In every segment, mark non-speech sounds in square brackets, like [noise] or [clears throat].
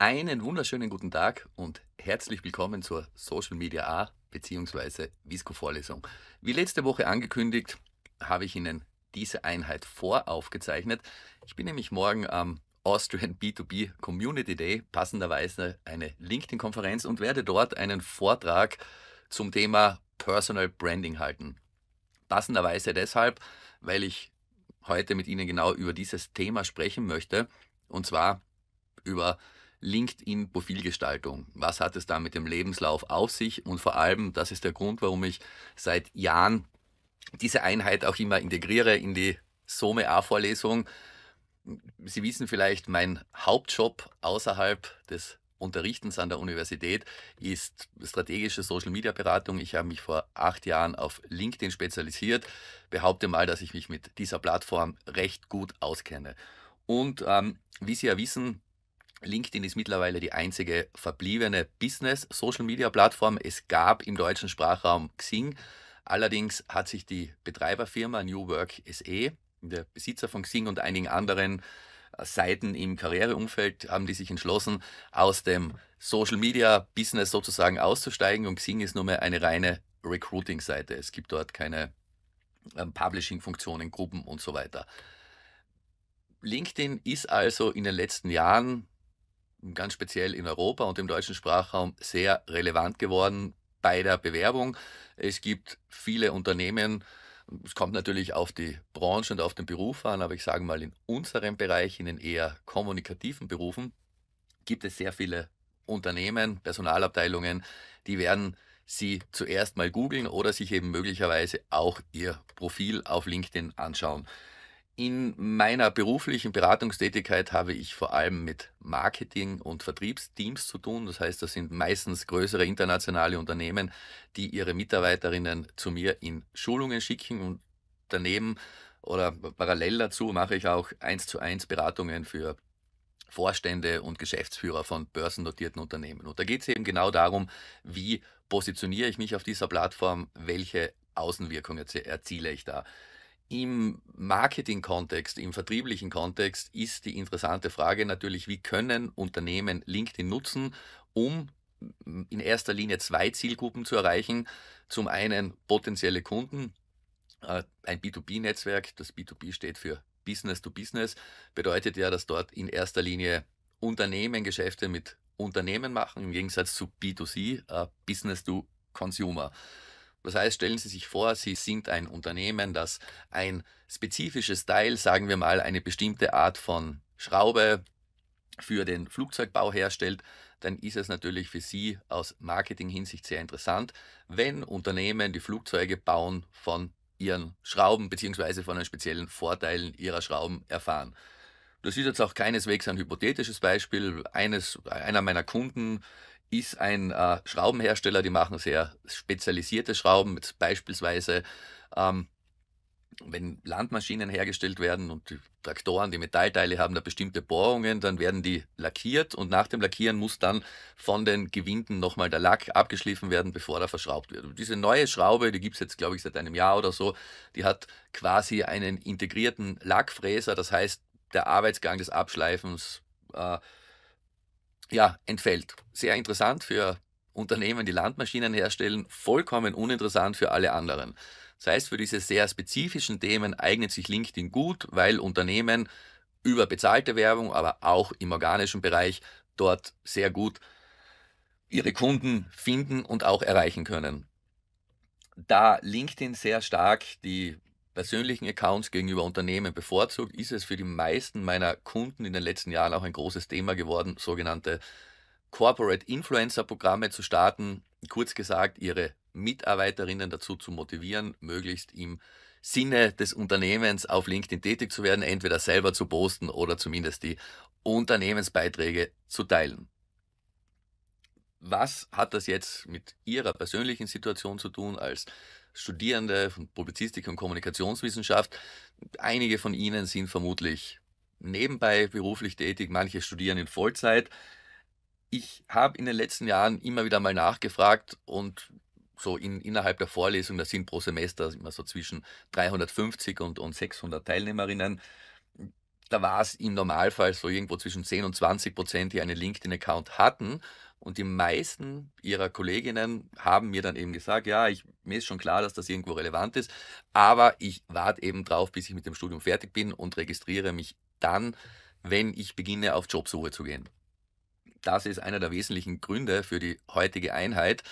Einen wunderschönen guten Tag und herzlich willkommen zur Social Media A bzw. Visco-Vorlesung. Wie letzte Woche angekündigt, habe ich Ihnen diese Einheit voraufgezeichnet. Ich bin nämlich morgen am Austrian B2B Community Day, passenderweise eine LinkedIn-Konferenz und werde dort einen Vortrag zum Thema Personal Branding halten. Passenderweise deshalb, weil ich heute mit Ihnen genau über dieses Thema sprechen möchte und zwar über LinkedIn-Profilgestaltung. Was hat es da mit dem Lebenslauf auf sich? Und vor allem, das ist der Grund, warum ich seit Jahren diese Einheit auch immer integriere in die Some A-Vorlesung. Sie wissen vielleicht, mein Hauptjob außerhalb des Unterrichtens an der Universität ist strategische Social-Media-Beratung. Ich habe mich vor acht Jahren auf LinkedIn spezialisiert, behaupte mal, dass ich mich mit dieser Plattform recht gut auskenne. Und ähm, wie Sie ja wissen, LinkedIn ist mittlerweile die einzige verbliebene Business-Social-Media-Plattform. Es gab im deutschen Sprachraum Xing. Allerdings hat sich die Betreiberfirma New Work SE, der Besitzer von Xing und einigen anderen Seiten im Karriereumfeld, haben die sich entschlossen, aus dem Social-Media-Business sozusagen auszusteigen. Und Xing ist nur mehr eine reine Recruiting-Seite. Es gibt dort keine ähm, Publishing-Funktionen, Gruppen und so weiter. LinkedIn ist also in den letzten Jahren ganz speziell in Europa und im deutschen Sprachraum sehr relevant geworden bei der Bewerbung. Es gibt viele Unternehmen, es kommt natürlich auf die Branche und auf den Beruf an, aber ich sage mal, in unserem Bereich, in den eher kommunikativen Berufen, gibt es sehr viele Unternehmen, Personalabteilungen, die werden sie zuerst mal googeln oder sich eben möglicherweise auch ihr Profil auf LinkedIn anschauen. In meiner beruflichen Beratungstätigkeit habe ich vor allem mit Marketing- und Vertriebsteams zu tun. Das heißt, das sind meistens größere internationale Unternehmen, die ihre Mitarbeiterinnen zu mir in Schulungen schicken und daneben oder parallel dazu mache ich auch eins zu eins Beratungen für Vorstände und Geschäftsführer von börsennotierten Unternehmen. Und da geht es eben genau darum, wie positioniere ich mich auf dieser Plattform, welche Außenwirkung erziele ich da. Im Marketing-Kontext, im vertrieblichen Kontext ist die interessante Frage natürlich, wie können Unternehmen LinkedIn nutzen, um in erster Linie zwei Zielgruppen zu erreichen. Zum einen potenzielle Kunden, äh, ein B2B-Netzwerk, das B2B steht für Business to Business, bedeutet ja, dass dort in erster Linie Unternehmen Geschäfte mit Unternehmen machen, im Gegensatz zu B2C, äh, Business to Consumer. Das heißt, stellen Sie sich vor, Sie sind ein Unternehmen, das ein spezifisches Teil, sagen wir mal, eine bestimmte Art von Schraube für den Flugzeugbau herstellt, dann ist es natürlich für Sie aus Marketing-Hinsicht sehr interessant, wenn Unternehmen die Flugzeuge bauen von ihren Schrauben bzw. von den speziellen Vorteilen ihrer Schrauben erfahren. Das ist jetzt auch keineswegs ein hypothetisches Beispiel. Eines, einer meiner Kunden ist ein äh, Schraubenhersteller, die machen sehr spezialisierte Schrauben, mit beispielsweise ähm, wenn Landmaschinen hergestellt werden und die Traktoren, die Metallteile haben da bestimmte Bohrungen, dann werden die lackiert und nach dem Lackieren muss dann von den Gewinden nochmal der Lack abgeschliffen werden, bevor er verschraubt wird. Und diese neue Schraube, die gibt es jetzt, glaube ich, seit einem Jahr oder so, die hat quasi einen integrierten Lackfräser, das heißt, der Arbeitsgang des Abschleifens äh, ja, entfällt. Sehr interessant für Unternehmen, die Landmaschinen herstellen, vollkommen uninteressant für alle anderen. Das heißt, für diese sehr spezifischen Themen eignet sich LinkedIn gut, weil Unternehmen über bezahlte Werbung, aber auch im organischen Bereich dort sehr gut ihre Kunden finden und auch erreichen können. Da LinkedIn sehr stark die persönlichen Accounts gegenüber Unternehmen bevorzugt, ist es für die meisten meiner Kunden in den letzten Jahren auch ein großes Thema geworden, sogenannte Corporate Influencer Programme zu starten, kurz gesagt, ihre Mitarbeiterinnen dazu zu motivieren, möglichst im Sinne des Unternehmens auf LinkedIn tätig zu werden, entweder selber zu posten oder zumindest die Unternehmensbeiträge zu teilen. Was hat das jetzt mit Ihrer persönlichen Situation zu tun als Studierende von Publizistik und Kommunikationswissenschaft. Einige von ihnen sind vermutlich nebenbei beruflich tätig, manche studieren in Vollzeit. Ich habe in den letzten Jahren immer wieder mal nachgefragt und so in, innerhalb der Vorlesung, das sind pro Semester immer so zwischen 350 und, und 600 Teilnehmerinnen. Da war es im Normalfall so irgendwo zwischen 10 und 20 Prozent, die einen LinkedIn-Account hatten. Und die meisten ihrer Kolleginnen haben mir dann eben gesagt, ja, ich, mir ist schon klar, dass das irgendwo relevant ist, aber ich warte eben drauf, bis ich mit dem Studium fertig bin und registriere mich dann, wenn ich beginne, auf Jobsuche zu gehen. Das ist einer der wesentlichen Gründe für die heutige Einheit.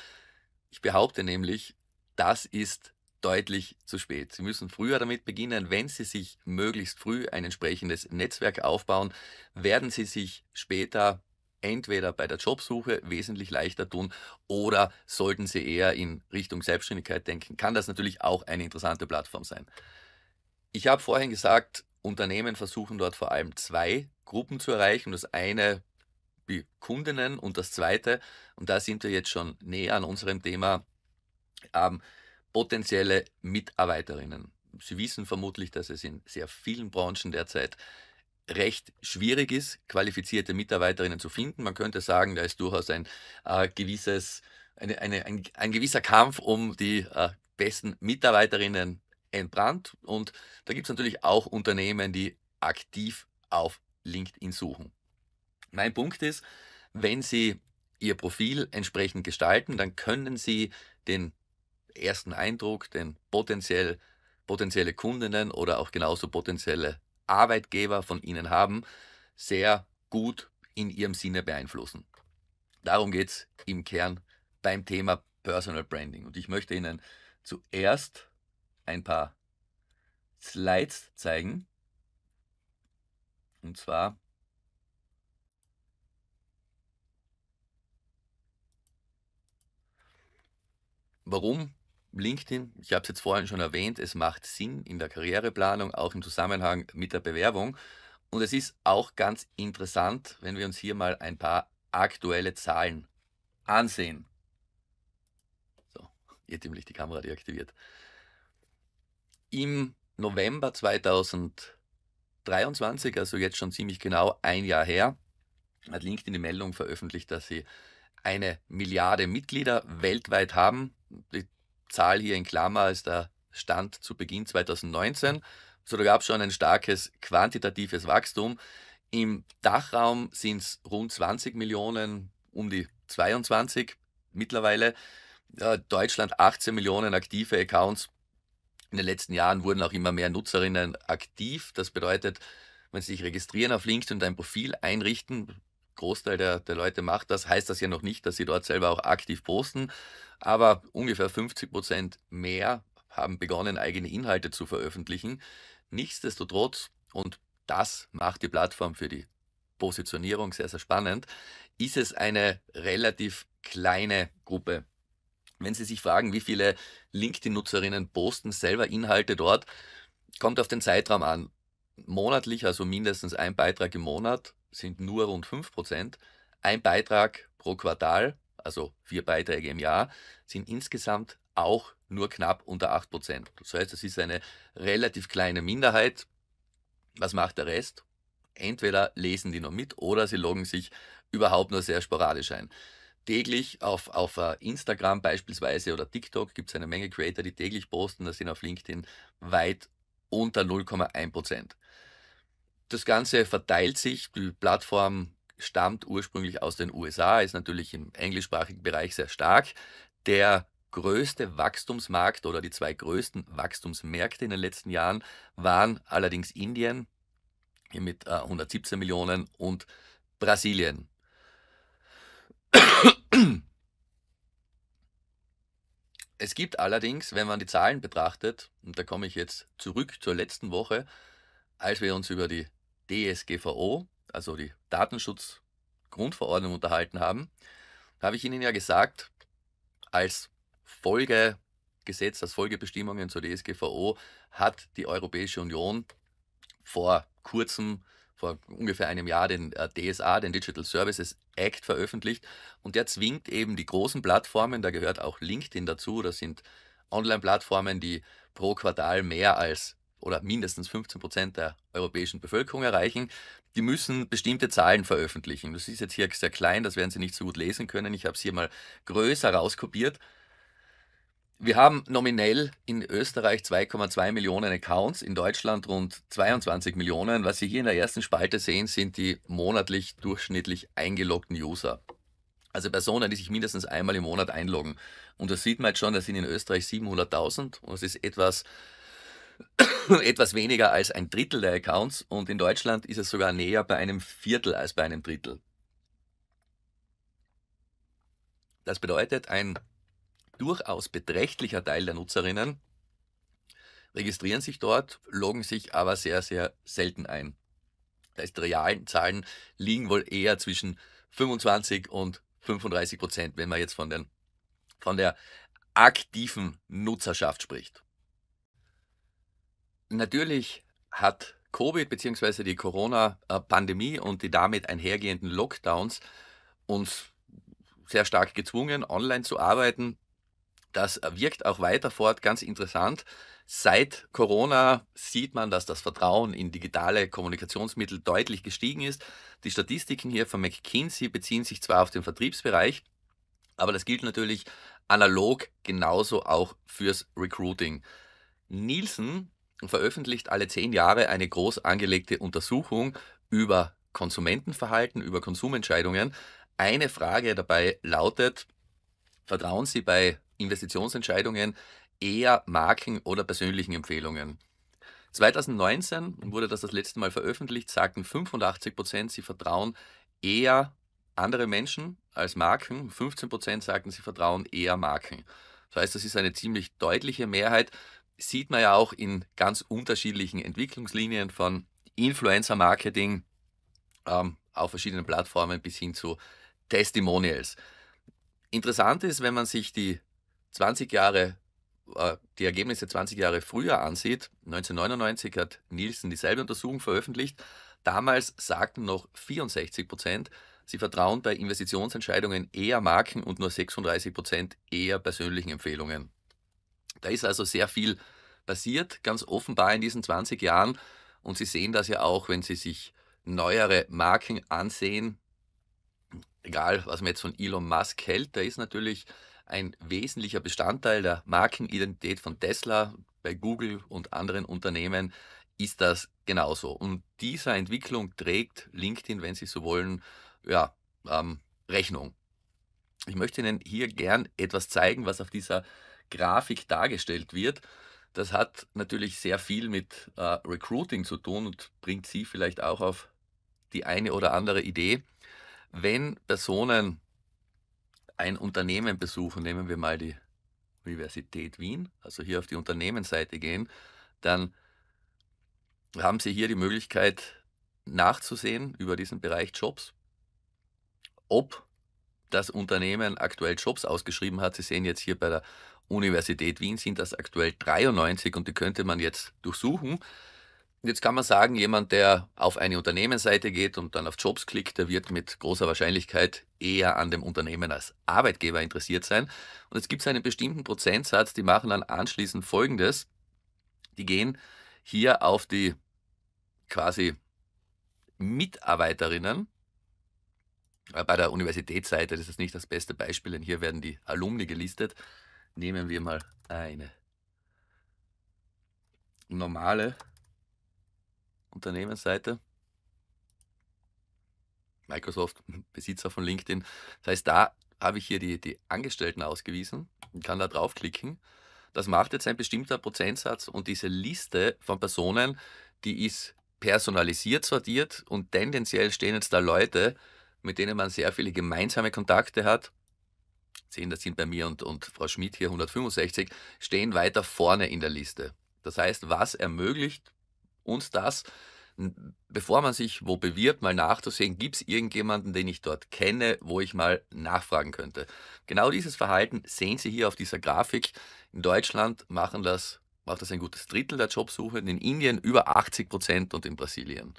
Ich behaupte nämlich, das ist deutlich zu spät. Sie müssen früher damit beginnen. Wenn Sie sich möglichst früh ein entsprechendes Netzwerk aufbauen, werden Sie sich später entweder bei der Jobsuche wesentlich leichter tun oder sollten Sie eher in Richtung Selbstständigkeit denken, kann das natürlich auch eine interessante Plattform sein. Ich habe vorhin gesagt, Unternehmen versuchen dort vor allem zwei Gruppen zu erreichen. Das eine die Kundinnen und das zweite, und da sind wir jetzt schon näher an unserem Thema, ähm, potenzielle Mitarbeiterinnen. Sie wissen vermutlich, dass es in sehr vielen Branchen derzeit recht schwierig ist, qualifizierte Mitarbeiterinnen zu finden. Man könnte sagen, da ist durchaus ein äh, gewisses, eine, eine, ein, ein, gewisser Kampf um die äh, besten Mitarbeiterinnen entbrannt. Und da gibt es natürlich auch Unternehmen, die aktiv auf LinkedIn suchen. Mein Punkt ist, wenn Sie Ihr Profil entsprechend gestalten, dann können Sie den ersten Eindruck, den potenziell, potenzielle Kundinnen oder auch genauso potenzielle Arbeitgeber von Ihnen haben, sehr gut in Ihrem Sinne beeinflussen. Darum geht es im Kern beim Thema Personal Branding. Und ich möchte Ihnen zuerst ein paar Slides zeigen. Und zwar warum LinkedIn, ich habe es jetzt vorhin schon erwähnt, es macht Sinn in der Karriereplanung, auch im Zusammenhang mit der Bewerbung. Und es ist auch ganz interessant, wenn wir uns hier mal ein paar aktuelle Zahlen ansehen. So, irrtümlich die Kamera deaktiviert. Im November 2023, also jetzt schon ziemlich genau ein Jahr her, hat LinkedIn die Meldung veröffentlicht, dass sie eine Milliarde Mitglieder weltweit haben. Die Zahl hier in Klammer ist der Stand zu Beginn 2019. Mhm. So, da gab es schon ein starkes quantitatives Wachstum. Im Dachraum sind es rund 20 Millionen, um die 22 mittlerweile. Ja, Deutschland 18 Millionen aktive Accounts. In den letzten Jahren wurden auch immer mehr Nutzerinnen aktiv. Das bedeutet, wenn sie sich registrieren auf LinkedIn und ein Profil einrichten, Großteil der, der Leute macht das, heißt das ja noch nicht, dass sie dort selber auch aktiv posten, aber ungefähr 50 Prozent mehr haben begonnen, eigene Inhalte zu veröffentlichen. Nichtsdestotrotz, und das macht die Plattform für die Positionierung sehr, sehr spannend, ist es eine relativ kleine Gruppe. Wenn Sie sich fragen, wie viele LinkedIn-Nutzerinnen posten selber Inhalte dort, kommt auf den Zeitraum an. Monatlich, also mindestens ein Beitrag im Monat, sind nur rund 5 Prozent. Ein Beitrag pro Quartal, also vier Beiträge im Jahr, sind insgesamt auch nur knapp unter 8 Prozent. Das heißt, es ist eine relativ kleine Minderheit. Was macht der Rest? Entweder lesen die noch mit oder sie loggen sich überhaupt nur sehr sporadisch ein. Täglich auf, auf äh, Instagram beispielsweise oder TikTok gibt es eine Menge Creator, die täglich posten. Das sind auf LinkedIn weit unter 0,1 Prozent. Das Ganze verteilt sich. Die Plattform stammt ursprünglich aus den USA, ist natürlich im englischsprachigen Bereich sehr stark. Der größte Wachstumsmarkt oder die zwei größten Wachstumsmärkte in den letzten Jahren waren allerdings Indien mit 117 äh, Millionen und Brasilien. Es gibt allerdings, wenn man die Zahlen betrachtet, und da komme ich jetzt zurück zur letzten Woche, als wir uns über die DSGVO, also die Datenschutzgrundverordnung, unterhalten haben, habe ich Ihnen ja gesagt, als Folgegesetz, als Folgebestimmungen zur DSGVO hat die Europäische Union vor kurzem, vor ungefähr einem Jahr, den äh, DSA, den Digital Services Act, veröffentlicht. Und der zwingt eben die großen Plattformen, da gehört auch LinkedIn dazu, das sind Online-Plattformen, die pro Quartal mehr als oder mindestens 15 Prozent der europäischen Bevölkerung erreichen. Die müssen bestimmte Zahlen veröffentlichen. Das ist jetzt hier sehr klein, das werden Sie nicht so gut lesen können. Ich habe es hier mal größer rauskopiert. Wir haben nominell in Österreich 2,2 Millionen Accounts, in Deutschland rund 22 Millionen. Was Sie hier in der ersten Spalte sehen, sind die monatlich durchschnittlich eingeloggten User. Also Personen, die sich mindestens einmal im Monat einloggen. Und das sieht man jetzt schon, das sind in Österreich 700.000 und das ist etwas [coughs] etwas weniger als ein Drittel der Accounts und in Deutschland ist es sogar näher bei einem Viertel als bei einem Drittel. Das bedeutet, ein durchaus beträchtlicher Teil der Nutzerinnen registrieren sich dort, loggen sich aber sehr, sehr selten ein. Das heißt, die realen Zahlen liegen wohl eher zwischen 25 und 35 Prozent, wenn man jetzt von, den, von der aktiven Nutzerschaft spricht. Natürlich hat Covid bzw. die Corona-Pandemie und die damit einhergehenden Lockdowns uns sehr stark gezwungen, online zu arbeiten. Das wirkt auch weiter fort, ganz interessant. Seit Corona sieht man, dass das Vertrauen in digitale Kommunikationsmittel deutlich gestiegen ist. Die Statistiken hier von McKinsey beziehen sich zwar auf den Vertriebsbereich, aber das gilt natürlich analog genauso auch fürs Recruiting. Nielsen veröffentlicht alle zehn Jahre eine groß angelegte Untersuchung über Konsumentenverhalten, über Konsumentscheidungen. Eine Frage dabei lautet, vertrauen Sie bei Investitionsentscheidungen eher Marken oder persönlichen Empfehlungen? 2019 wurde das das letzte Mal veröffentlicht, sagten 85 Prozent, sie vertrauen eher andere Menschen als Marken, 15 Prozent sagten, sie vertrauen eher Marken. Das heißt, das ist eine ziemlich deutliche Mehrheit, sieht man ja auch in ganz unterschiedlichen Entwicklungslinien von Influencer-Marketing ähm, auf verschiedenen Plattformen bis hin zu Testimonials. Interessant ist, wenn man sich die 20 Jahre, äh, die Ergebnisse 20 Jahre früher ansieht. 1999 hat Nielsen dieselbe Untersuchung veröffentlicht. Damals sagten noch 64 Prozent, sie vertrauen bei Investitionsentscheidungen eher Marken und nur 36 Prozent eher persönlichen Empfehlungen. Da ist also sehr viel passiert, ganz offenbar in diesen 20 Jahren. Und Sie sehen das ja auch, wenn Sie sich neuere Marken ansehen. Egal, was man jetzt von Elon Musk hält, da ist natürlich ein wesentlicher Bestandteil der Markenidentität von Tesla bei Google und anderen Unternehmen ist das genauso. Und dieser Entwicklung trägt LinkedIn, wenn Sie so wollen, ja, ähm, Rechnung. Ich möchte Ihnen hier gern etwas zeigen, was auf dieser Grafik dargestellt wird. Das hat natürlich sehr viel mit äh, Recruiting zu tun und bringt Sie vielleicht auch auf die eine oder andere Idee. Wenn Personen ein Unternehmen besuchen, nehmen wir mal die Universität Wien, also hier auf die Unternehmensseite gehen, dann haben Sie hier die Möglichkeit nachzusehen über diesen Bereich Jobs, ob das Unternehmen aktuell Jobs ausgeschrieben hat. Sie sehen jetzt hier bei der Universität Wien sind das aktuell 93 und die könnte man jetzt durchsuchen. Jetzt kann man sagen, jemand, der auf eine Unternehmensseite geht und dann auf Jobs klickt, der wird mit großer Wahrscheinlichkeit eher an dem Unternehmen als Arbeitgeber interessiert sein. Und jetzt gibt es einen bestimmten Prozentsatz, die machen dann anschließend Folgendes. Die gehen hier auf die quasi Mitarbeiterinnen äh, bei der Universitätsseite das ist nicht das beste Beispiel, denn hier werden die Alumni gelistet. Nehmen wir mal eine normale Unternehmensseite. Microsoft, [laughs] Besitzer von LinkedIn. Das heißt, da habe ich hier die, die Angestellten ausgewiesen und kann da draufklicken. Das macht jetzt ein bestimmter Prozentsatz und diese Liste von Personen, die ist personalisiert sortiert und tendenziell stehen jetzt da Leute, mit denen man sehr viele gemeinsame Kontakte hat. sehen, das sind bei mir und, und Frau Schmidt hier 165, stehen weiter vorne in der Liste. Das heißt, was ermöglicht uns das, bevor man sich wo bewirbt, mal nachzusehen, gibt es irgendjemanden, den ich dort kenne, wo ich mal nachfragen könnte. Genau dieses Verhalten sehen Sie hier auf dieser Grafik. In Deutschland machen das, macht das ein gutes Drittel der Jobsuche, in Indien über 80 Prozent und in Brasilien.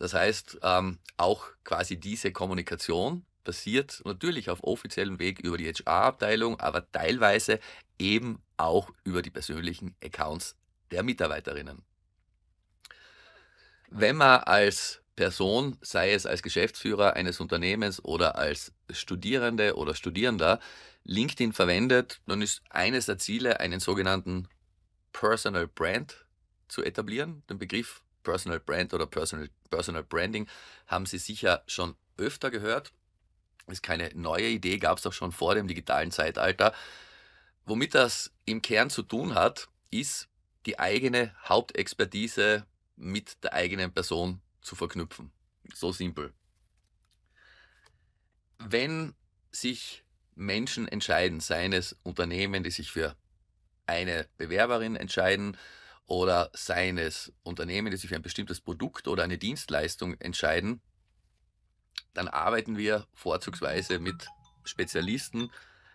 Das heißt, ähm, auch quasi diese Kommunikation passiert natürlich auf offiziellem Weg über die HR-Abteilung, aber teilweise eben auch über die persönlichen Accounts der Mitarbeiterinnen. Wenn man als Person, sei es als Geschäftsführer eines Unternehmens oder als Studierende oder Studierender, LinkedIn verwendet, dann ist eines der Ziele, einen sogenannten Personal Brand zu etablieren. Den Begriff Personal Brand oder Personal, Personal Branding haben Sie sicher schon öfter gehört. Ist keine neue Idee, gab es auch schon vor dem digitalen Zeitalter. Womit das im Kern zu tun hat, ist die eigene Hauptexpertise mit der eigenen Person zu verknüpfen. So simpel. Wenn sich Menschen entscheiden, seien es Unternehmen, die sich für eine Bewerberin entscheiden, oder seines Unternehmens, die sich für ein bestimmtes Produkt oder eine Dienstleistung entscheiden, dann arbeiten wir vorzugsweise mit Spezialisten,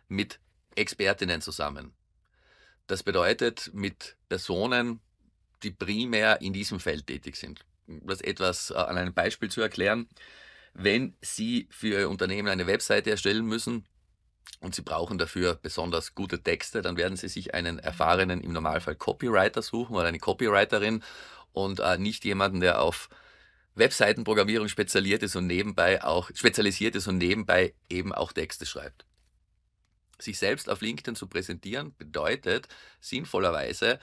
mit Expertinnen zusammen. Das bedeutet mit Personen, die primär in diesem Feld tätig sind. Um das etwas äh, an einem Beispiel zu erklären, wenn Sie für Ihr Unternehmen eine Webseite erstellen müssen, und Sie brauchen dafür besonders gute Texte, dann werden Sie sich einen erfahrenen, im Normalfall Copywriter suchen oder eine Copywriterin und äh, nicht jemanden, der auf Webseitenprogrammierung spezialisiert ist und nebenbei auch spezialisiert ist und nebenbei eben auch Texte schreibt. Sich selbst auf LinkedIn zu präsentieren bedeutet sinnvollerweise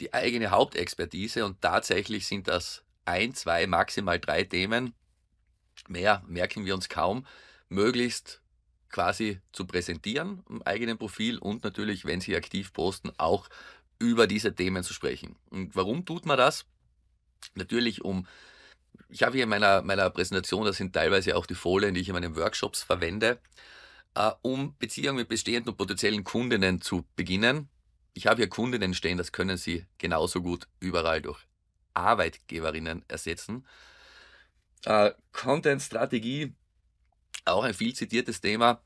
die eigene Hauptexpertise und tatsächlich sind das ein, zwei, maximal drei Themen. Mehr merken wir uns kaum, möglichst quasi zu präsentieren im eigenen Profil und natürlich, wenn Sie aktiv posten, auch über diese Themen zu sprechen. Und warum tut man das? Natürlich um, ich habe hier in meiner, meiner Präsentation, das sind teilweise auch die Folien, die ich in meinen Workshops verwende, äh, um Beziehungen mit bestehenden und potenziellen Kundinnen zu beginnen. Ich habe hier Kundinnen stehen, das können Sie genauso gut überall durch Arbeitgeberinnen ersetzen. Äh, Content-Strategie auch ein viel zitiertes Thema.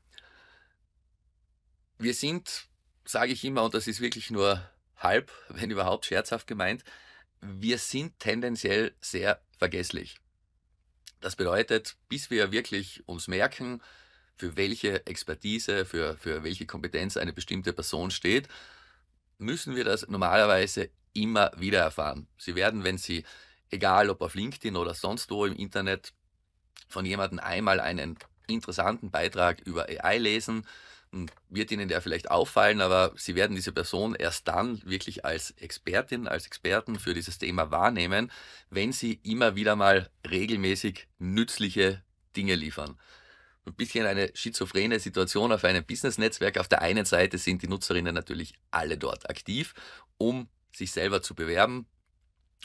Wir sind, sage ich immer, und das ist wirklich nur halb, [laughs] wenn überhaupt scherzhaft gemeint, wir sind tendenziell sehr vergesslich. Das bedeutet, bis wir wirklich uns merken, für welche Expertise, für, für welche Kompetenz eine bestimmte Person steht, müssen wir das normalerweise immer wieder erfahren. Sie werden, wenn Sie, egal ob auf LinkedIn oder sonst wo im Internet, von jemandem einmal einen interessanten Beitrag über AI lesen, hm, wird Ihnen der vielleicht auffallen, aber Sie werden diese Person erst dann wirklich als Expertin, als Experten für dieses Thema wahrnehmen, wenn Sie immer wieder mal regelmäßig nützliche Dinge liefern. Ein bisschen eine schizophrene Situation auf einem Business-Netzwerk. Auf der einen Seite sind die Nutzerinnen natürlich alle dort aktiv, um sich selber zu bewerben,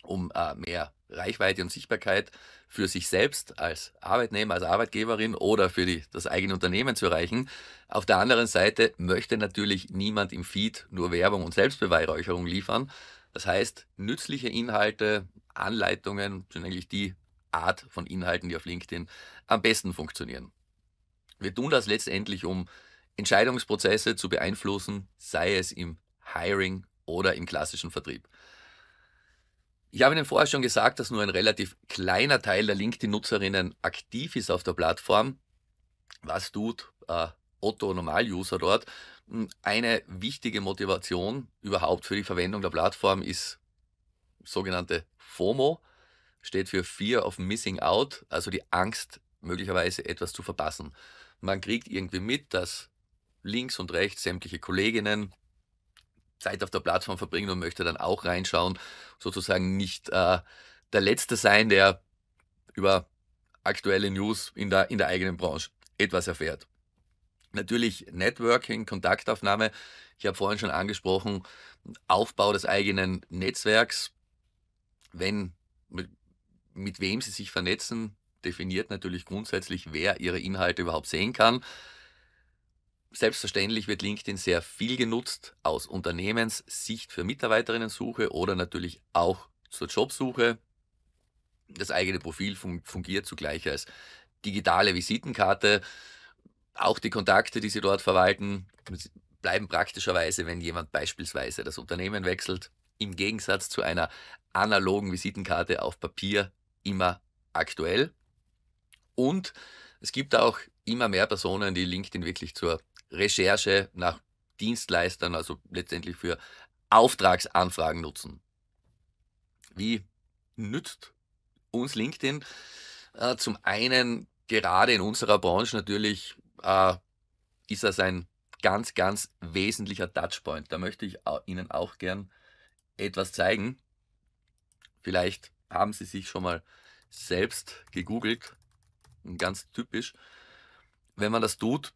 um äh, mehr Reichweite und Sichtbarkeit für sich selbst als Arbeitnehmer, als Arbeitgeberin oder für die, das eigene Unternehmen zu erreichen. Auf der anderen Seite möchte natürlich niemand im Feed nur Werbung und Selbstbeweihräucherung liefern. Das heißt, nützliche Inhalte, Anleitungen sind eigentlich die Art von Inhalten, die auf LinkedIn am besten funktionieren. Wir tun das letztendlich, um Entscheidungsprozesse zu beeinflussen, sei es im Hiring oder im klassischen Vertrieb. Ich habe Ihnen vorher schon gesagt, dass nur ein relativ kleiner Teil der LinkedIn-Nutzerinnen aktiv ist auf der Plattform. Was tut äh, Otto Normal-User dort? Hm, eine wichtige Motivation überhaupt für die Verwendung der Plattform ist sogenannte FOMO, steht für Fear of Missing Out, also die Angst, möglicherweise etwas zu verpassen. Man kriegt irgendwie mit, dass links und rechts sämtliche Kolleginnen Zeit auf der Plattform verbringen und möchte dann auch reinschauen, sozusagen nicht äh, der Letzte sein, der über aktuelle News in der, in der eigenen Branche etwas erfährt. Natürlich Networking, Kontaktaufnahme. Ich habe vorhin schon angesprochen, Aufbau des eigenen Netzwerks. Wenn, mit, mit wem Sie sich vernetzen, definiert natürlich grundsätzlich, wer Ihre Inhalte überhaupt sehen kann. Selbstverständlich wird LinkedIn sehr viel genutzt aus Unternehmenssicht für Mitarbeiterinnen-Suche oder natürlich auch zur Jobsuche. Das eigene Profil fungiert zugleich als digitale Visitenkarte. Auch die Kontakte, die Sie dort verwalten, bleiben praktischerweise, wenn jemand beispielsweise das Unternehmen wechselt, im Gegensatz zu einer analogen Visitenkarte auf Papier immer aktuell. Und es gibt auch immer mehr Personen, die LinkedIn wirklich zur Recherche nach Dienstleistern, also letztendlich für Auftragsanfragen nutzen. Wie nützt uns LinkedIn? Äh, zum einen gerade in unserer Branche natürlich äh, ist das ein ganz, ganz wesentlicher Touchpoint. Da möchte ich Ihnen auch gern etwas zeigen. Vielleicht haben Sie sich schon mal selbst gegoogelt. Ganz typisch. Wenn man das tut,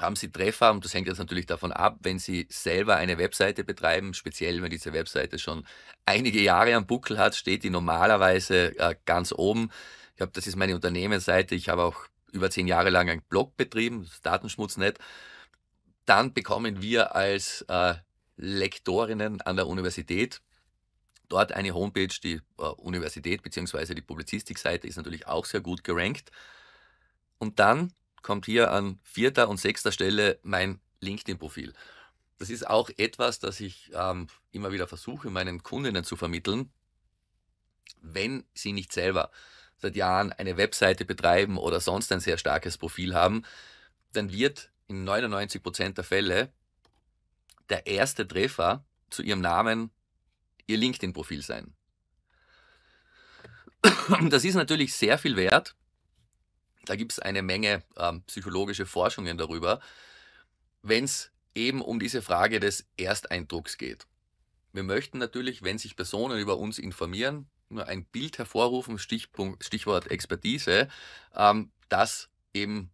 haben Sie Treffer, und das hängt jetzt natürlich davon ab, wenn Sie selber eine Webseite betreiben, speziell wenn diese Webseite schon einige Jahre am Buckel hat, steht die normalerweise äh, ganz oben. Ich habe, das ist meine Unternehmensseite, ich habe auch über zehn Jahre lang einen Blog betrieben, das Datenschmutznet. Dann bekommen wir als äh, Lektorinnen an der Universität dort eine Homepage, die äh, Universität bzw. die Publizistikseite ist natürlich auch sehr gut gerankt. Und dann kommt hier an vierter und sechster Stelle mein LinkedIn-Profil. Das ist auch etwas, das ich ähm, immer wieder versuche, meinen Kundinnen zu vermitteln, wenn sie nicht selber seit Jahren eine Webseite betreiben oder sonst ein sehr starkes Profil haben, dann wird in 99% der Fälle der erste Treffer zu ihrem Namen ihr LinkedIn-Profil sein. Das ist natürlich sehr viel wert, da gibt es eine Menge ähm, psychologische Forschungen darüber, wenn es eben um diese Frage des Ersteindrucks geht. Wir möchten natürlich, wenn sich Personen über uns informieren, nur ein Bild hervorrufen, Stichpunkt, Stichwort Expertise, ähm, das eben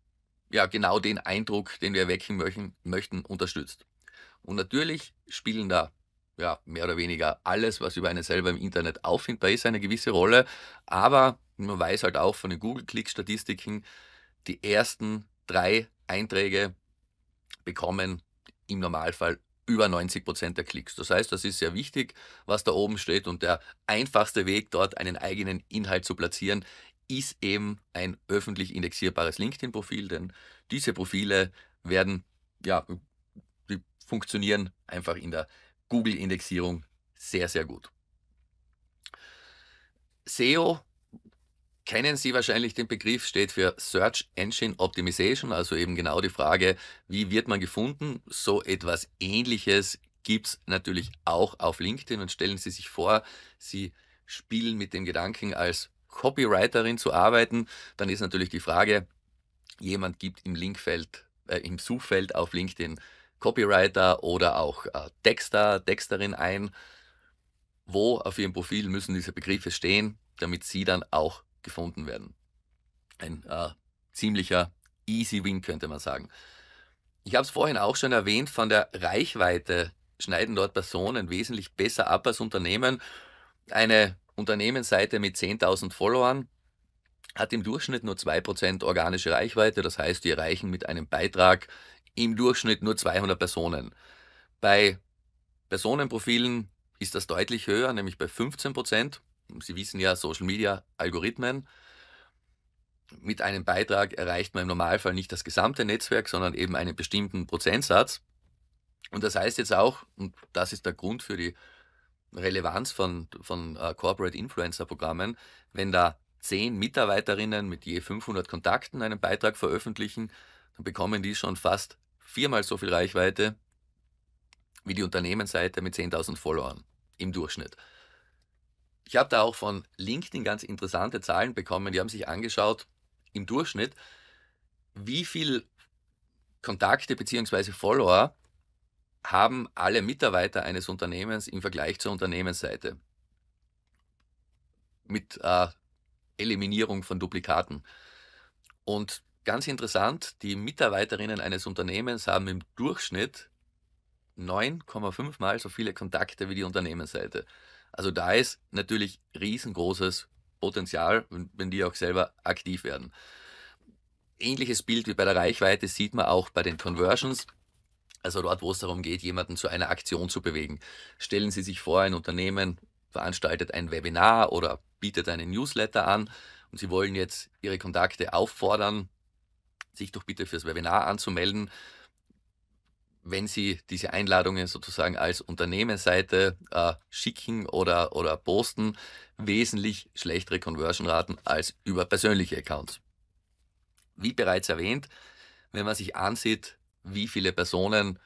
ja, genau den Eindruck, den wir erwecken möchten, möchten unterstützt. Und natürlich spielen da ja, mehr oder weniger alles, was über einen selber im Internet auffindbar ist, eine gewisse Rolle. Aber und man weiß halt auch von den google click statistiken die ersten drei Einträge bekommen im Normalfall über 90 Prozent der Klicks. Das heißt, das ist sehr wichtig, was da oben steht. Und der einfachste Weg, dort einen eigenen Inhalt zu platzieren, ist eben ein öffentlich indexierbares LinkedIn-Profil, denn diese Profile werden, ja, die funktionieren einfach in der Google-Indexierung sehr, sehr gut. SEO kennen Sie wahrscheinlich den Begriff, steht für Search Engine Optimization, also eben genau die Frage, wie wird man gefunden? So etwas ähnliches gibt es natürlich auch auf LinkedIn und stellen Sie sich vor, Sie spielen mit dem Gedanken, als Copywriterin zu arbeiten, dann ist natürlich die Frage, jemand gibt im Linkfeld, äh, im Suchfeld auf LinkedIn Copywriter oder auch äh, Texter, Texterin ein. Wo auf Ihrem Profil müssen diese Begriffe stehen, damit Sie dann auch gefunden werden. Ein äh, ziemlicher Easy Win könnte man sagen. Ich habe es vorhin auch schon erwähnt, von der Reichweite schneiden dort Personen wesentlich besser ab als Unternehmen. Eine Unternehmensseite mit 10.000 Followern hat im Durchschnitt nur 2% organische Reichweite, das heißt, die erreichen mit einem Beitrag im Durchschnitt nur 200 Personen. Bei Personenprofilen ist das deutlich höher, nämlich bei 15%. Sie wissen ja, Social Media, Algorithmen. Mit einem Beitrag erreicht man im Normalfall nicht das gesamte Netzwerk, sondern eben einen bestimmten Prozentsatz. Und das heißt jetzt auch, und das ist der Grund für die Relevanz von, von äh, Corporate Influencer Programmen, wenn da zehn Mitarbeiterinnen mit je 500 Kontakten einen Beitrag veröffentlichen, dann bekommen die schon fast viermal so viel Reichweite wie die Unternehmensseite mit 10.000 Followern im Durchschnitt. Ich habe da auch von LinkedIn ganz interessante Zahlen bekommen. Die haben sich angeschaut, im Durchschnitt, wie viele Kontakte bzw. Follower haben alle Mitarbeiter eines Unternehmens im Vergleich zur Unternehmensseite. Mit äh, Eliminierung von Duplikaten. Und ganz interessant, die Mitarbeiterinnen eines Unternehmens haben im Durchschnitt 9,5 mal so viele Kontakte wie die Unternehmensseite. Also da ist natürlich riesengroßes Potenzial, wenn die auch selber aktiv werden. Ähnliches Bild wie bei der Reichweite sieht man auch bei den Conversions. Also dort, wo es darum geht, jemanden zu einer Aktion zu bewegen. Stellen Sie sich vor, ein Unternehmen veranstaltet ein Webinar oder bietet einen Newsletter an und Sie wollen jetzt Ihre Kontakte auffordern, sich doch bitte fürs Webinar anzumelden wenn Sie diese Einladungen sozusagen als Unternehmensseite äh, schicken oder, oder posten, wesentlich schlechtere Conversion-Raten als über persönliche Accounts. Wie bereits erwähnt, wenn man sich ansieht, wie viele Personen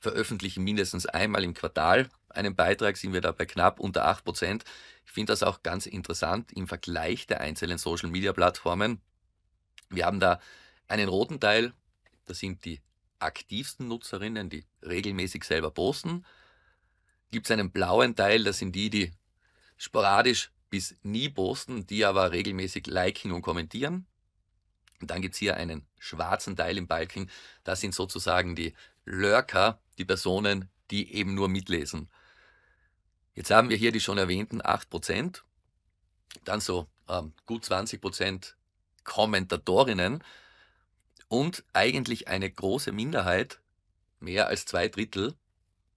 veröffentlichen mindestens einmal im Quartal einen Beitrag, sind wir da bei knapp unter 8%. Ich finde das auch ganz interessant im Vergleich der einzelnen Social-Media-Plattformen. Wir haben da einen roten Teil, das sind die aktivsten Nutzerinnen, die regelmäßig selber posten, gibt es einen blauen Teil, das sind die, die sporadisch bis nie posten, die aber regelmäßig liken und kommentieren. Und dann gibt es hier einen schwarzen Teil im Balken, das sind sozusagen die Lurker, die Personen, die eben nur mitlesen. Jetzt haben wir hier die schon erwähnten 8%, dann so ähm, gut 20% Kommentatorinnen, und eigentlich eine große Minderheit, mehr als zwei Drittel,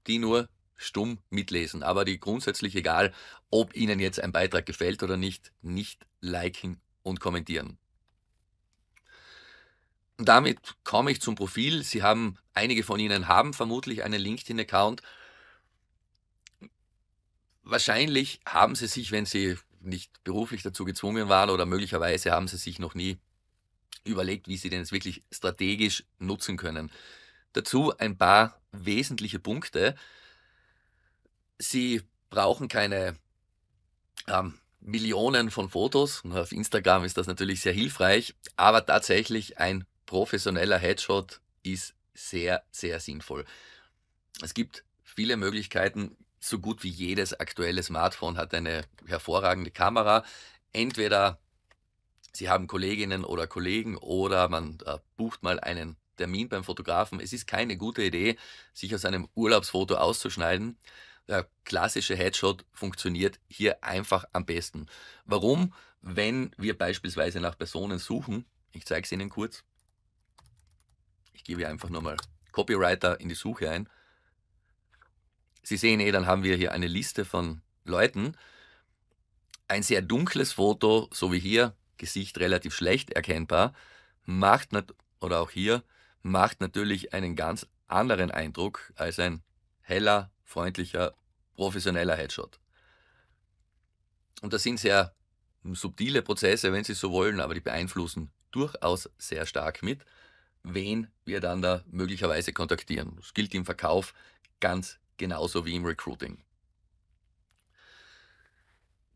die nur stumm mitlesen, aber die grundsätzlich egal, ob ihnen jetzt ein Beitrag gefällt oder nicht, nicht liken und kommentieren. Damit komme ich zum Profil. Sie haben, einige von Ihnen haben vermutlich einen LinkedIn-Account. Wahrscheinlich haben Sie sich, wenn Sie nicht beruflich dazu gezwungen waren oder möglicherweise haben Sie sich noch nie überlegt, wie sie den jetzt wirklich strategisch nutzen können. Dazu ein paar wesentliche Punkte. Sie brauchen keine ähm, Millionen von Fotos. Auf Instagram ist das natürlich sehr hilfreich, aber tatsächlich ein professioneller Headshot ist sehr, sehr sinnvoll. Es gibt viele Möglichkeiten. So gut wie jedes aktuelle Smartphone hat eine hervorragende Kamera. Entweder Sie haben Kolleginnen oder Kollegen oder man äh, bucht mal einen Termin beim Fotografen. Es ist keine gute Idee, sich aus einem Urlaubsfoto auszuschneiden. Der klassische Headshot funktioniert hier einfach am besten. Warum? Wenn wir beispielsweise nach Personen suchen, ich zeige es Ihnen kurz. Ich gebe einfach nur mal Copywriter in die Suche ein. Sie sehen eh, dann haben wir hier eine Liste von Leuten. Ein sehr dunkles Foto, so wie hier, Gesicht relativ schlecht erkennbar, macht, oder auch hier, macht natürlich einen ganz anderen Eindruck als ein heller, freundlicher, professioneller Headshot. Und das sind sehr subtile Prozesse, wenn Sie so wollen, aber die beeinflussen durchaus sehr stark mit, wen wir dann da möglicherweise kontaktieren. Das gilt im Verkauf ganz genauso wie im Recruiting.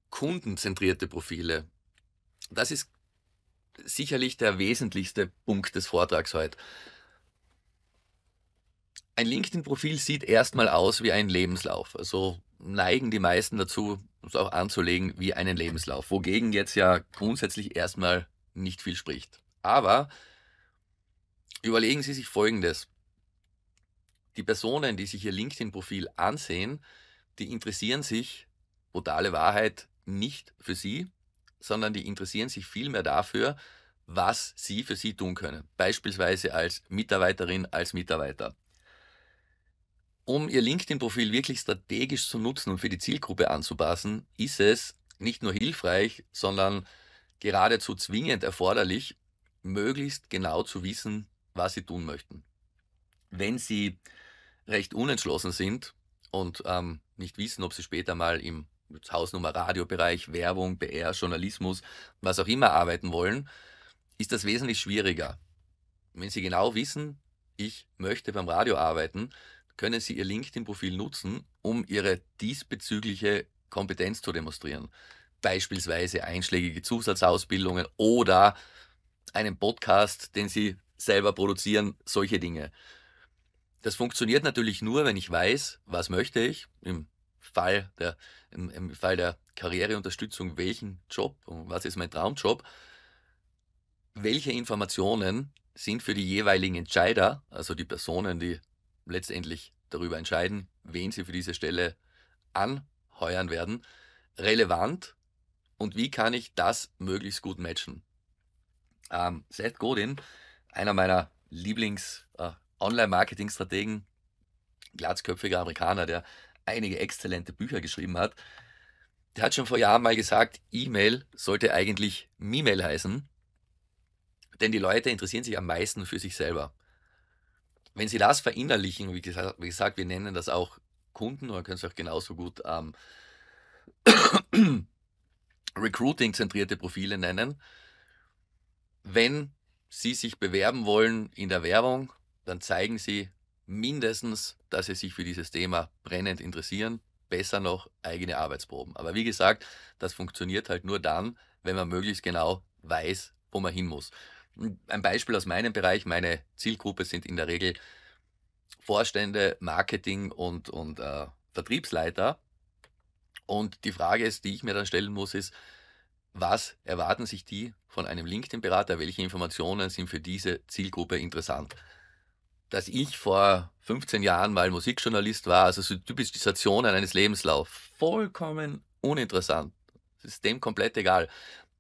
Kundenzentrierte Profile das ist sicherlich der wesentlichste Punkt des Vortrags heute. Ein LinkedIn-Profil sieht erstmal aus wie ein Lebenslauf. Also neigen die meisten dazu, es auch anzulegen wie einen Lebenslauf, wogegen jetzt ja grundsätzlich erstmal nicht viel spricht. Aber überlegen Sie sich Folgendes. Die Personen, die sich Ihr LinkedIn-Profil ansehen, die interessieren sich, brutale Wahrheit, nicht für Sie, sondern die interessieren sich vielmehr dafür, was sie für sie tun können, beispielsweise als Mitarbeiterin, als Mitarbeiter. Um ihr LinkedIn-Profil wirklich strategisch zu nutzen und für die Zielgruppe anzupassen, ist es nicht nur hilfreich, sondern geradezu zwingend erforderlich, möglichst genau zu wissen, was sie tun möchten. Wenn sie recht unentschlossen sind und ähm, nicht wissen, ob sie später mal im Hausnummer Radiobereich, Werbung, PR, Journalismus, was auch immer arbeiten wollen, ist das wesentlich schwieriger. Wenn Sie genau wissen, ich möchte beim Radio arbeiten, können Sie Ihr LinkedIn-Profil nutzen, um Ihre diesbezügliche Kompetenz zu demonstrieren. Beispielsweise einschlägige Zusatzausbildungen oder einen Podcast, den Sie selber produzieren, solche Dinge. Das funktioniert natürlich nur, wenn ich weiß, was möchte ich. Im Fall der, im, im Fall der Karriereunterstützung, welchen Job, und was ist mein Traumjob, welche Informationen sind für die jeweiligen Entscheider, also die Personen, die letztendlich darüber entscheiden, wen sie für diese Stelle anheuern werden, relevant und wie kann ich das möglichst gut matchen. Ähm, Seth Godin, einer meiner Lieblings-Online-Marketing-Strategen, äh, glatzköpfiger Amerikaner, der einige exzellente Bücher geschrieben hat, der hat schon vor Jahren mal gesagt, E-Mail sollte eigentlich mi heißen, denn die Leute interessieren sich am meisten für sich selber. Wenn sie das verinnerlichen, wie gesagt, wie gesagt wir nennen das auch Kunden oder können es auch genauso gut ähm, [clears throat] Recruiting-zentrierte Profile nennen, wenn sie sich bewerben wollen in der Werbung, dann zeigen sie mindestens, dass Sie sich für dieses Thema brennend interessieren, besser noch eigene Arbeitsproben. Aber wie gesagt, das funktioniert halt nur dann, wenn man möglichst genau weiß, wo man hin muss. Ein Beispiel aus meinem Bereich, meine Zielgruppe sind in der Regel Vorstände, Marketing und, und äh, Vertriebsleiter. Und die Frage ist, die ich mir dann stellen muss, ist, was erwarten sich die von einem LinkedIn-Berater? Welche Informationen sind für diese Zielgruppe interessant? dass ich vor 15 Jahren mal Musikjournalist war, also so typisch die Stationen eines Lebenslaufs, vollkommen uninteressant. Das ist dem komplett egal.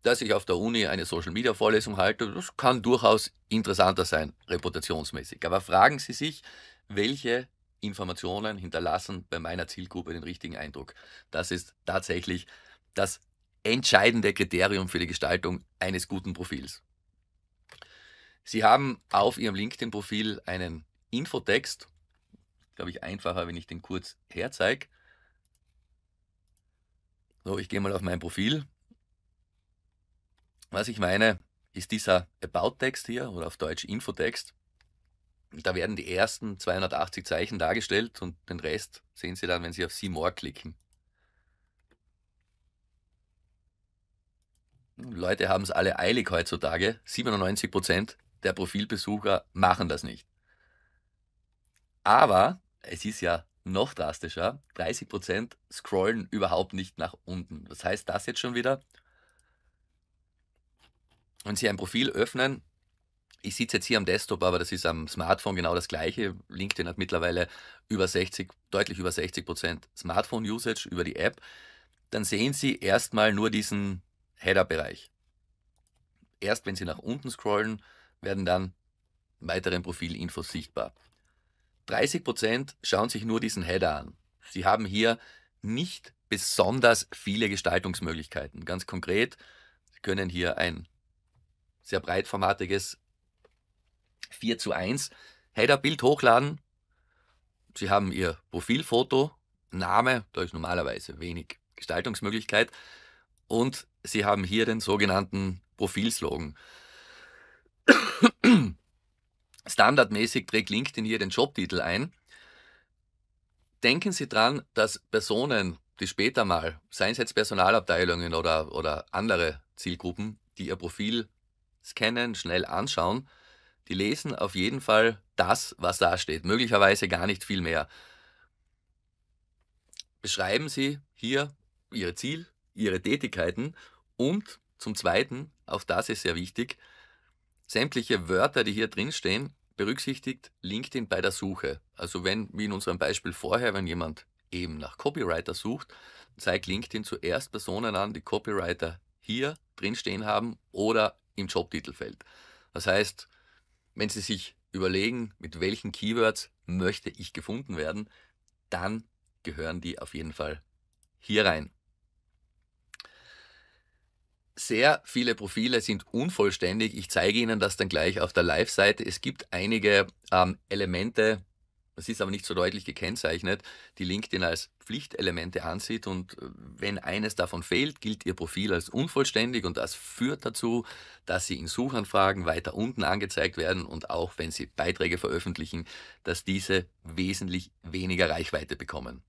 Dass ich auf der Uni eine Social Media Vorlesung halte, das kann durchaus interessanter sein, reputationsmäßig. Aber fragen Sie sich, welche Informationen hinterlassen bei meiner Zielgruppe den richtigen Eindruck. Das ist tatsächlich das entscheidende Kriterium für die Gestaltung eines guten Profils. Sie haben auf Ihrem LinkedIn-Profil einen Infotext. Glaube ich einfacher, wenn ich den kurz herzeige. So, ich gehe mal auf mein Profil. Was ich meine, ist dieser About-Text hier oder auf Deutsch Infotext. Da werden die ersten 280 Zeichen dargestellt und den Rest sehen Sie dann, wenn Sie auf See More klicken. Leute haben es alle eilig heutzutage. 97% der Profilbesucher machen das nicht. Aber es ist ja noch drastischer, 30% scrollen überhaupt nicht nach unten. Was heißt das jetzt schon wieder? Wenn Sie ein Profil öffnen, ich sitze jetzt hier am Desktop, aber das ist am Smartphone genau das gleiche. LinkedIn hat mittlerweile über 60, deutlich über 60% Smartphone-Usage über die App. Dann sehen Sie erstmal nur diesen Header-Bereich. Erst wenn Sie nach unten scrollen, werden dann weiteren Profilinfos sichtbar. 30% schauen sich nur diesen Header an. Sie haben hier nicht besonders viele Gestaltungsmöglichkeiten. Ganz konkret, Sie können hier ein sehr breitformatiges 4 zu 1 Header-Bild hochladen. Sie haben Ihr Profilfoto, Name, da ist normalerweise wenig Gestaltungsmöglichkeit. Und Sie haben hier den sogenannten Profilslogan. [clears throat] Standardmäßig trägt LinkedIn hier den Jobtitel ein. Denken Sie dran, dass Personen, die später mal, seien es jetzt Personalabteilungen oder, oder andere Zielgruppen, die ihr Profil scannen, schnell anschauen, die lesen auf jeden Fall das, was da steht, möglicherweise gar nicht viel mehr. Beschreiben Sie hier Ihr Ziel, Ihre Tätigkeiten und zum Zweiten, auch das ist sehr wichtig, sämtliche Wörter, die hier drin stehen, berücksichtigt LinkedIn bei der Suche. Also wenn, wie in unserem Beispiel vorher, wenn jemand eben nach Copywriter sucht, zeigt LinkedIn zuerst Personen an, die Copywriter hier drin stehen haben oder im Jobtitelfeld. Das heißt, wenn Sie sich überlegen, mit welchen Keywords möchte ich gefunden werden, dann gehören die auf jeden Fall hier rein sehr viele Profile sind unvollständig. Ich zeige Ihnen das dann gleich auf der Live-Seite. Es gibt einige ähm, Elemente, das ist aber nicht so deutlich gekennzeichnet, die LinkedIn als Pflichtelemente ansieht. Und äh, wenn eines davon fehlt, gilt Ihr Profil als unvollständig. Und das führt dazu, dass Sie in Suchanfragen weiter unten angezeigt werden und auch wenn Sie Beiträge veröffentlichen, dass diese wesentlich weniger Reichweite bekommen.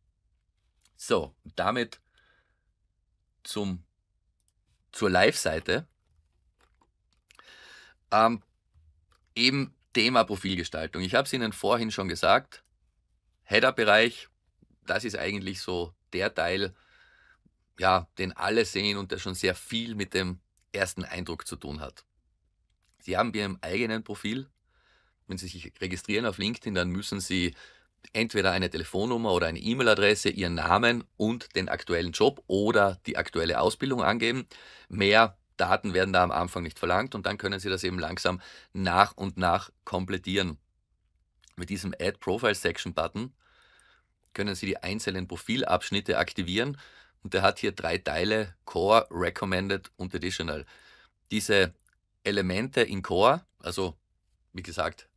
So, damit zum zur Live-Seite. Ähm, eben Thema Profilgestaltung. Ich habe es Ihnen vorhin schon gesagt. Header-Bereich, das ist eigentlich so der Teil, ja, den alle sehen und der schon sehr viel mit dem ersten Eindruck zu tun hat. Sie haben Ihrem eigenen Profil, wenn Sie sich registrieren auf LinkedIn, dann müssen Sie entweder eine Telefonnummer oder eine E-Mail-Adresse, ihren Namen und den aktuellen Job oder die aktuelle Ausbildung angeben. Mehr Daten werden da am Anfang nicht verlangt und dann können Sie das eben langsam nach und nach komplettieren. Mit diesem Add Profile Section Button können Sie die einzelnen Profilabschnitte aktivieren und der hat hier drei Teile, Core, Recommended und Additional. Diese Elemente in Core, also wie gesagt,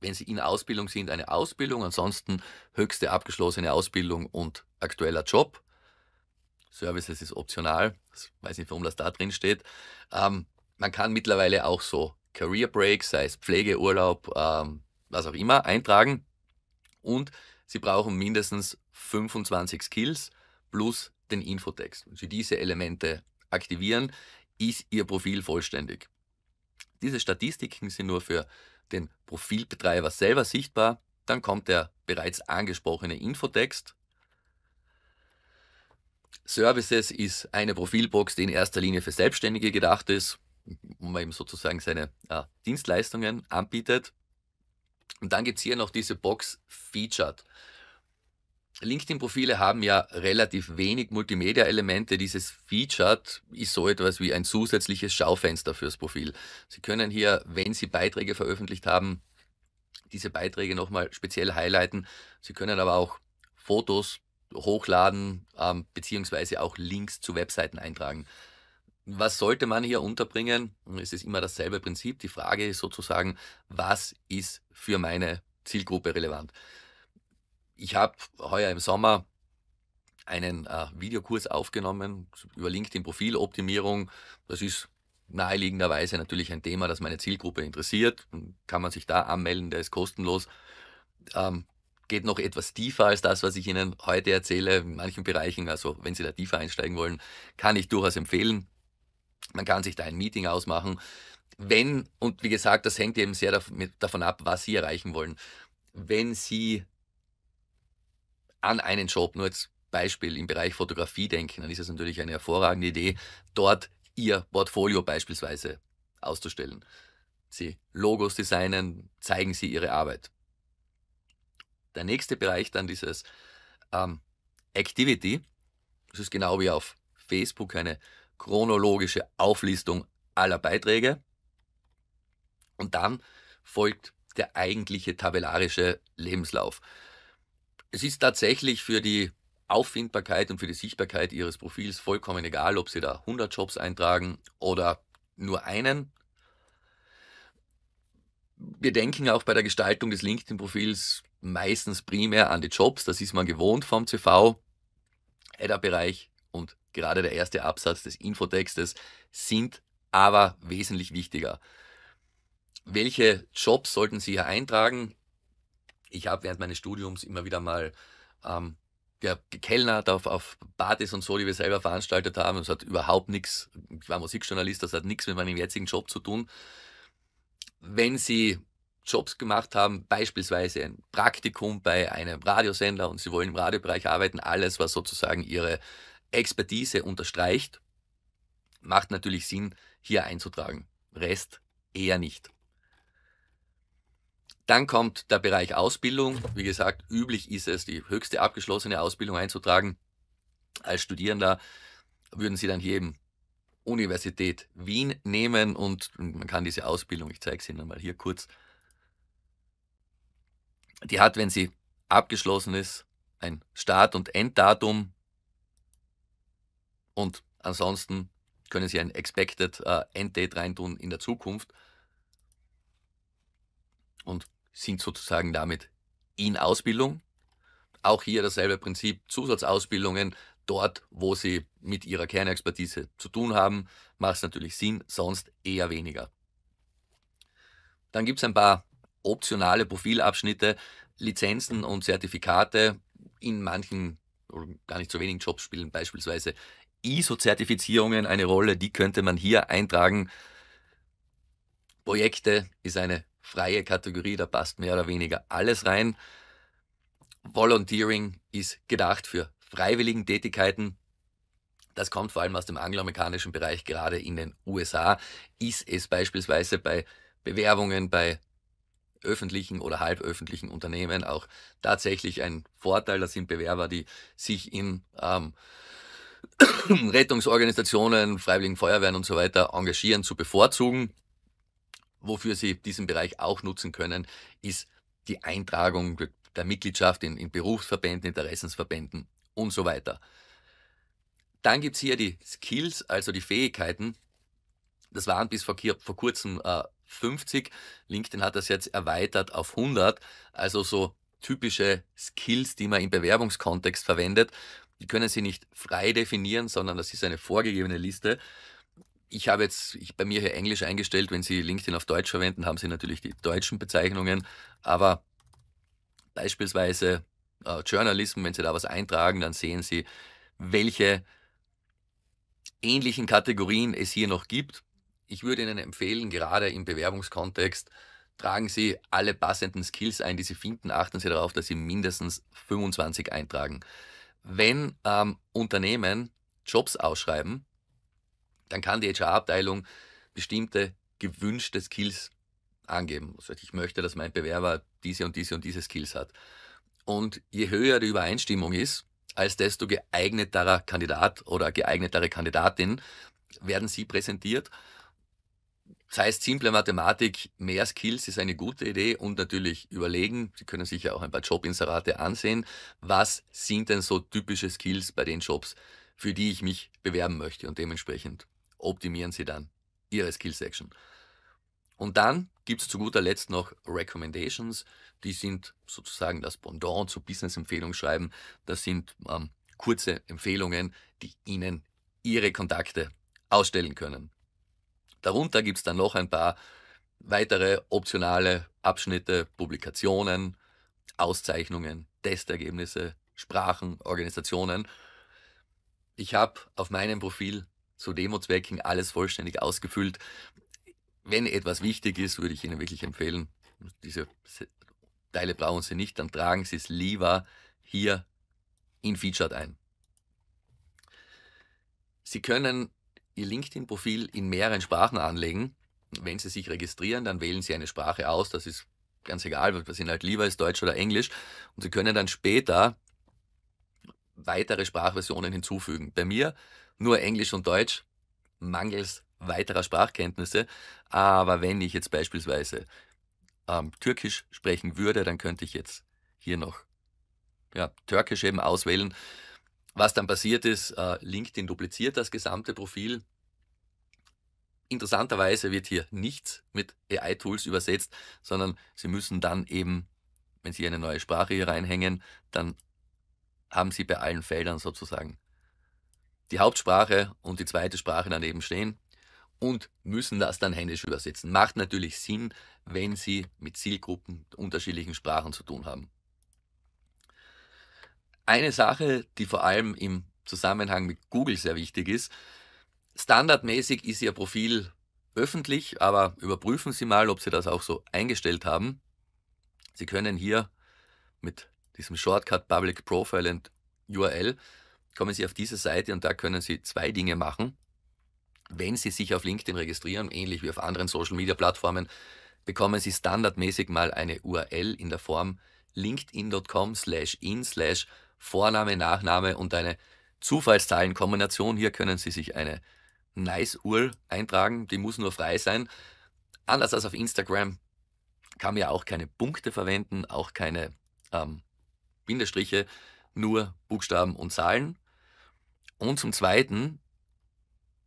wenn Sie in Ausbildung sind, eine Ausbildung, ansonsten höchste abgeschlossene Ausbildung und aktueller Job. Services ist optional, ich weiß nicht, warum das da drin steht. Ähm, man kann mittlerweile auch so Career Breaks, sei es Pflegeurlaub, ähm, was auch immer, eintragen. Und Sie brauchen mindestens 25 Skills plus den Infotext. Wenn Sie diese Elemente aktivieren, ist Ihr Profil vollständig. Diese Statistiken sind nur für den Profilbetreiber selber sichtbar. Dann kommt der bereits angesprochene Infotext. Services ist eine Profilbox, die in erster Linie für Selbstständige gedacht ist, wo man eben sozusagen seine äh, Dienstleistungen anbietet. Und dann gibt es hier noch diese Box Featured. LinkedIn-Profile haben ja relativ wenig Multimedia-Elemente. Dieses Featured ist so etwas wie ein zusätzliches Schaufenster fürs Profil. Sie können hier, wenn Sie Beiträge veröffentlicht haben, diese Beiträge nochmal speziell highlighten. Sie können aber auch Fotos hochladen, ähm, beziehungsweise auch Links zu Webseiten eintragen. Was sollte man hier unterbringen? Es ist immer dasselbe Prinzip. Die Frage ist sozusagen, was ist für meine Zielgruppe relevant? Ich habe heuer im Sommer einen äh, Videokurs aufgenommen über LinkedIn-Profiloptimierung. Das ist naheliegenderweise natürlich ein Thema, das meine Zielgruppe interessiert. Kann man sich da anmelden, der ist kostenlos. Ähm, geht noch etwas tiefer als das, was ich Ihnen heute erzähle, in manchen Bereichen. Also wenn Sie da tiefer einsteigen wollen, kann ich durchaus empfehlen. Man kann sich da ein Meeting ausmachen. Wenn, und wie gesagt, das hängt eben sehr davon ab, was Sie erreichen wollen. Wenn Sie an einen Job, nur als Beispiel im Bereich Fotografie denken, dann ist es natürlich eine hervorragende Idee, dort Ihr Portfolio beispielsweise auszustellen. Sie Logos designen, zeigen Sie Ihre Arbeit. Der nächste Bereich dann dieses ähm, Activity. Das ist genau wie auf Facebook eine chronologische Auflistung aller Beiträge. Und dann folgt der eigentliche tabellarische Lebenslauf. Es ist tatsächlich für die Auffindbarkeit und für die Sichtbarkeit Ihres Profils vollkommen egal, ob Sie da 100 Jobs eintragen oder nur einen. Wir denken auch bei der Gestaltung des LinkedIn-Profils meistens primär an die Jobs, das ist man gewohnt vom CV, Header-Bereich und gerade der erste Absatz des Infotextes sind aber wesentlich wichtiger. Welche Jobs sollten Sie hier eintragen? Ich habe während meines Studiums immer wieder mal ähm, ja, gekellnert auf, auf Partys und so, die wir selber veranstaltet haben. Das hat überhaupt nichts, ich war Musikjournalist, das hat nichts mit meinem jetzigen Job zu tun. Wenn Sie Jobs gemacht haben, beispielsweise ein Praktikum bei einem Radiosender und Sie wollen im Radiobereich arbeiten, alles, was sozusagen Ihre Expertise unterstreicht, macht natürlich Sinn, hier einzutragen. Rest eher nicht. Dann kommt der Bereich Ausbildung. Wie gesagt, üblich ist es, die höchste abgeschlossene Ausbildung einzutragen. Als Studierender würden Sie dann hier eben Universität Wien nehmen und man kann diese Ausbildung, ich zeige es Ihnen mal hier kurz, die hat, wenn sie abgeschlossen ist, ein Start- und Enddatum und ansonsten können Sie ein Expected äh, Enddate reintun in der Zukunft. Und sind sozusagen damit in Ausbildung. Auch hier dasselbe Prinzip, Zusatzausbildungen dort, wo sie mit ihrer Kernexpertise zu tun haben, macht es natürlich Sinn, sonst eher weniger. Dann gibt es ein paar optionale Profilabschnitte, Lizenzen und Zertifikate. In manchen, gar nicht so wenigen Jobs spielen beispielsweise ISO-Zertifizierungen eine Rolle, die könnte man hier eintragen. Projekte ist eine freie Kategorie, da passt mehr oder weniger alles rein. Volunteering ist gedacht für freiwilligen Tätigkeiten. Das kommt vor allem aus dem angloamerikanischen Bereich, gerade in den USA ist es beispielsweise bei Bewerbungen, bei öffentlichen oder halböffentlichen Unternehmen auch tatsächlich ein Vorteil. Das sind Bewerber, die sich in ähm, [coughs] Rettungsorganisationen, Freiwilligen Feuerwehren und so weiter engagieren, zu bevorzugen wofür Sie diesen Bereich auch nutzen können, ist die Eintragung der Mitgliedschaft in, in Berufsverbänden, Interessensverbänden und so weiter. Dann gibt es hier die Skills, also die Fähigkeiten. Das waren bis vor, vor kurzem äh, 50. LinkedIn hat das jetzt erweitert auf 100. Also so typische Skills, die man im Bewerbungskontext verwendet. Die können Sie nicht frei definieren, sondern das ist eine vorgegebene Liste ich habe jetzt ich, bei mir hier Englisch eingestellt. Wenn Sie LinkedIn auf Deutsch verwenden, haben Sie natürlich die deutschen Bezeichnungen. Aber beispielsweise äh, Journalism, wenn Sie da was eintragen, dann sehen Sie, welche ähnlichen Kategorien es hier noch gibt. Ich würde Ihnen empfehlen, gerade im Bewerbungskontext, tragen Sie alle passenden Skills ein, die Sie finden. Achten Sie darauf, dass Sie mindestens 25 eintragen. Wenn ähm, Unternehmen Jobs ausschreiben, dann kann die HR-Abteilung bestimmte gewünschte Skills angeben. Also ich möchte, dass mein Bewerber diese und diese und diese Skills hat. Und je höher die Übereinstimmung ist, als desto geeigneterer Kandidat oder geeignetere Kandidatin werden sie präsentiert. Das heißt, simple Mathematik, mehr Skills ist eine gute Idee und natürlich überlegen, Sie können sich ja auch ein paar Jobinserate ansehen, was sind denn so typische Skills bei den Jobs, für die ich mich bewerben möchte und dementsprechend optimieren Sie dann Ihre Skill Section. Und dann gibt es zu guter Letzt noch Recommendations. Die sind sozusagen das Pendant zu Business-Empfehlung schreiben. Das sind ähm, kurze Empfehlungen, die Ihnen Ihre Kontakte ausstellen können. Darunter gibt es dann noch ein paar weitere optionale Abschnitte, Publikationen, Auszeichnungen, Testergebnisse, Sprachen, Organisationen. Ich habe auf meinem Profil zu Demozwecken alles vollständig ausgefüllt. Wenn etwas wichtig ist, würde ich Ihnen wirklich empfehlen, diese Teile brauchen Sie nicht, dann tragen Sie es lieber hier in Featured ein. Sie können Ihr LinkedIn-Profil in mehreren Sprachen anlegen. Wenn Sie sich registrieren, dann wählen Sie eine Sprache aus. Das ist ganz egal, was Ihnen halt lieber ist, Deutsch oder Englisch. Und Sie können dann später weitere Sprachversionen hinzufügen. Bei mir nur Englisch und Deutsch, mangels weiterer Sprachkenntnisse. Aber wenn ich jetzt beispielsweise ähm, Türkisch sprechen würde, dann könnte ich jetzt hier noch ja, Türkisch eben auswählen. Was dann passiert ist, äh, LinkedIn dupliziert das gesamte Profil. Interessanterweise wird hier nichts mit AI-Tools übersetzt, sondern Sie müssen dann eben, wenn Sie eine neue Sprache hier reinhängen, dann haben Sie bei allen Feldern sozusagen die Hauptsprache und die zweite Sprache daneben stehen und müssen das dann händisch übersetzen. Macht natürlich Sinn, wenn Sie mit Zielgruppen unterschiedlichen Sprachen zu tun haben. Eine Sache, die vor allem im Zusammenhang mit Google sehr wichtig ist, standardmäßig ist Ihr Profil öffentlich, aber überprüfen Sie mal, ob Sie das auch so eingestellt haben. Sie können hier mit diesem Shortcut Public Profile and URL kommen Sie auf diese Seite und da können Sie zwei Dinge machen. Wenn Sie sich auf LinkedIn registrieren, ähnlich wie auf anderen Social-Media-Plattformen, bekommen Sie standardmäßig mal eine URL in der Form linkedin.com slash in slash Vorname, Nachname und eine Zufallszahlenkombination. Hier können Sie sich eine Nice-URL eintragen, die muss nur frei sein. Anders als auf Instagram kann man ja auch keine Punkte verwenden, auch keine ähm, Bindestriche, nur Buchstaben und Zahlen. Und zum Zweiten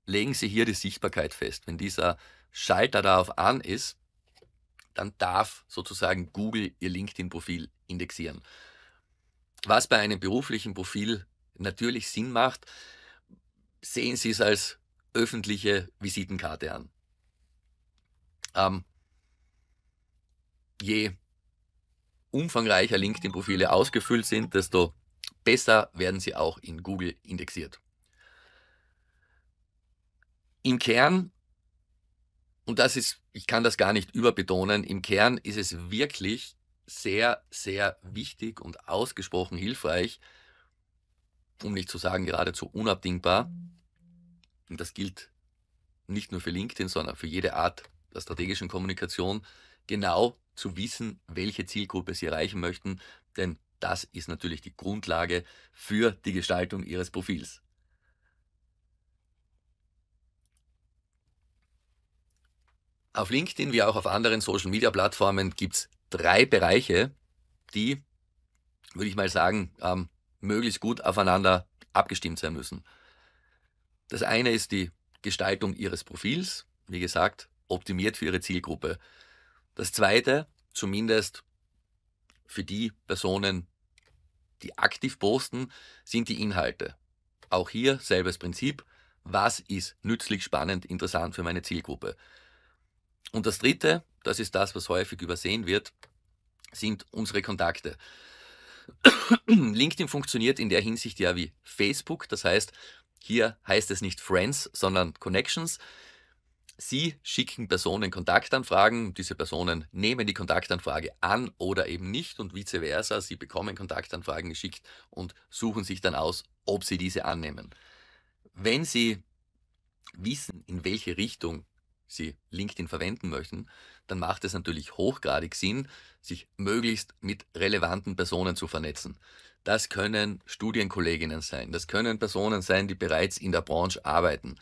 legen Sie hier die Sichtbarkeit fest. Wenn dieser Schalter darauf an ist, dann darf sozusagen Google Ihr LinkedIn-Profil indexieren. Was bei einem beruflichen Profil natürlich Sinn macht, sehen Sie es als öffentliche Visitenkarte an. Ähm, je umfangreicher LinkedIn-Profile ausgefüllt sind, desto besser werden sie auch in Google indexiert. Im Kern, und das ist, ich kann das gar nicht überbetonen, im Kern ist es wirklich sehr, sehr wichtig und ausgesprochen hilfreich, um nicht zu sagen geradezu unabdingbar. Und das gilt nicht nur für LinkedIn, sondern für jede Art der strategischen Kommunikation, genau zu wissen, welche Zielgruppe Sie erreichen möchten, denn das ist natürlich die Grundlage für die Gestaltung Ihres Profils. Auf LinkedIn wie auch auf anderen Social-Media-Plattformen gibt es drei Bereiche, die, würde ich mal sagen, ähm, möglichst gut aufeinander abgestimmt sein müssen. Das eine ist die Gestaltung Ihres Profils, wie gesagt, optimiert für Ihre Zielgruppe. Das zweite, zumindest für die Personen, die aktiv posten, sind die Inhalte. Auch hier selbes Prinzip, was ist nützlich, spannend, interessant für meine Zielgruppe. Und das Dritte, das ist das, was häufig übersehen wird, sind unsere Kontakte. [coughs] LinkedIn funktioniert in der Hinsicht ja wie Facebook, das heißt, hier heißt es nicht Friends, sondern Connections. Sie schicken Personen Kontaktanfragen, diese Personen nehmen die Kontaktanfrage an oder eben nicht und vice versa, sie bekommen Kontaktanfragen geschickt und suchen sich dann aus, ob sie diese annehmen. Wenn Sie wissen, in welche Richtung Sie LinkedIn verwenden möchten, dann macht es natürlich hochgradig Sinn, sich möglichst mit relevanten Personen zu vernetzen. Das können Studienkolleginnen sein, das können Personen sein, die bereits in der Branche arbeiten,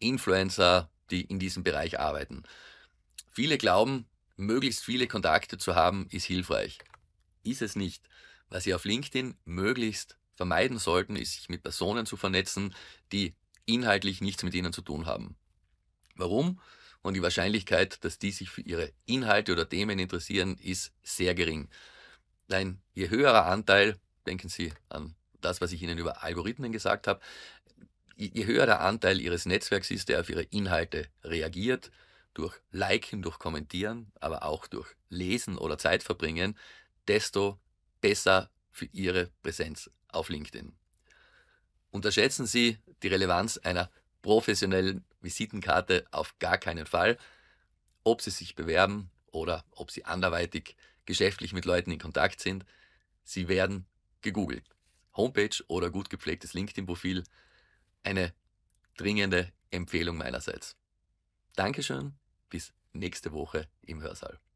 Influencer, die in diesem Bereich arbeiten. Viele glauben, möglichst viele Kontakte zu haben, ist hilfreich. Ist es nicht. Was Sie auf LinkedIn möglichst vermeiden sollten, ist, sich mit Personen zu vernetzen, die inhaltlich nichts mit Ihnen zu tun haben. Warum? und die Wahrscheinlichkeit, dass die sich für ihre Inhalte oder Themen interessieren, ist sehr gering. Ein je höherer Anteil, denken Sie an das, was ich Ihnen über Algorithmen gesagt habe, je höher der Anteil Ihres Netzwerks ist, der auf Ihre Inhalte reagiert, durch Liken, durch Kommentieren, aber auch durch Lesen oder Zeit verbringen, desto besser für Ihre Präsenz auf LinkedIn. Unterschätzen Sie die Relevanz einer professionellen Visitenkarte auf gar keinen Fall. Ob sie sich bewerben oder ob sie anderweitig geschäftlich mit Leuten in Kontakt sind, sie werden gegoogelt. Homepage oder gut gepflegtes LinkedIn-Profil. Eine dringende Empfehlung meinerseits. Dankeschön, bis nächste Woche im Hörsaal.